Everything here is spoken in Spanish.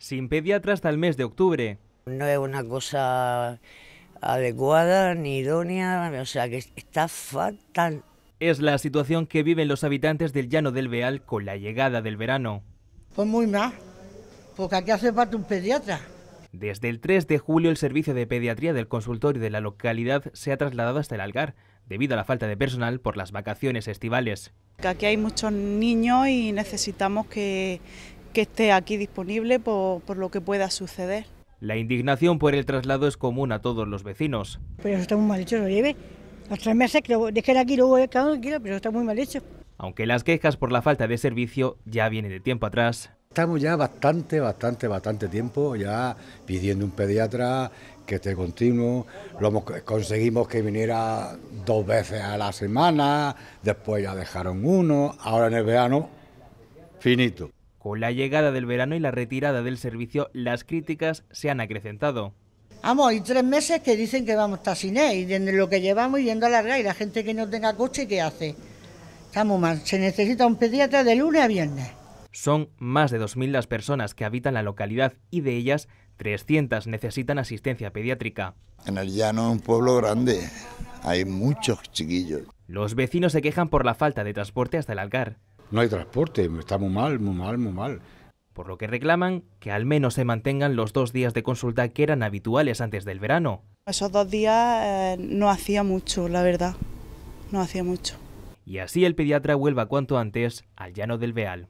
sin pediatra hasta el mes de octubre. No es una cosa adecuada ni idónea, o sea que está fatal. Es la situación que viven los habitantes del Llano del Beal con la llegada del verano. Pues muy mal, porque aquí hace falta un pediatra. Desde el 3 de julio el servicio de pediatría del consultorio de la localidad se ha trasladado hasta el Algar, debido a la falta de personal por las vacaciones estivales. Aquí hay muchos niños y necesitamos que, que esté aquí disponible por, por lo que pueda suceder. La indignación por el traslado es común a todos los vecinos. Pero eso está muy mal hecho, lo lleve. Los tres meses que lo dejen aquí, luego cada pero está muy mal hecho. Aunque las quejas por la falta de servicio ya vienen de tiempo atrás. Estamos ya bastante, bastante, bastante tiempo ya pidiendo un pediatra que esté continuo. Lo conseguimos que viniera dos veces a la semana, después ya dejaron uno, ahora en el verano, finito. Con la llegada del verano y la retirada del servicio, las críticas se han acrecentado. Vamos, hay tres meses que dicen que vamos a y desde lo que llevamos yendo a la y la gente que no tenga coche, ¿qué hace? Estamos mal, se necesita un pediatra de lunes a viernes. Son más de 2.000 las personas que habitan la localidad y de ellas 300 necesitan asistencia pediátrica. En el llano es un pueblo grande, hay muchos chiquillos. Los vecinos se quejan por la falta de transporte hasta el Algar no hay transporte, está muy mal, muy mal, muy mal. Por lo que reclaman que al menos se mantengan los dos días de consulta que eran habituales antes del verano. Esos dos días eh, no hacía mucho, la verdad, no hacía mucho. Y así el pediatra vuelva cuanto antes al llano del Beal.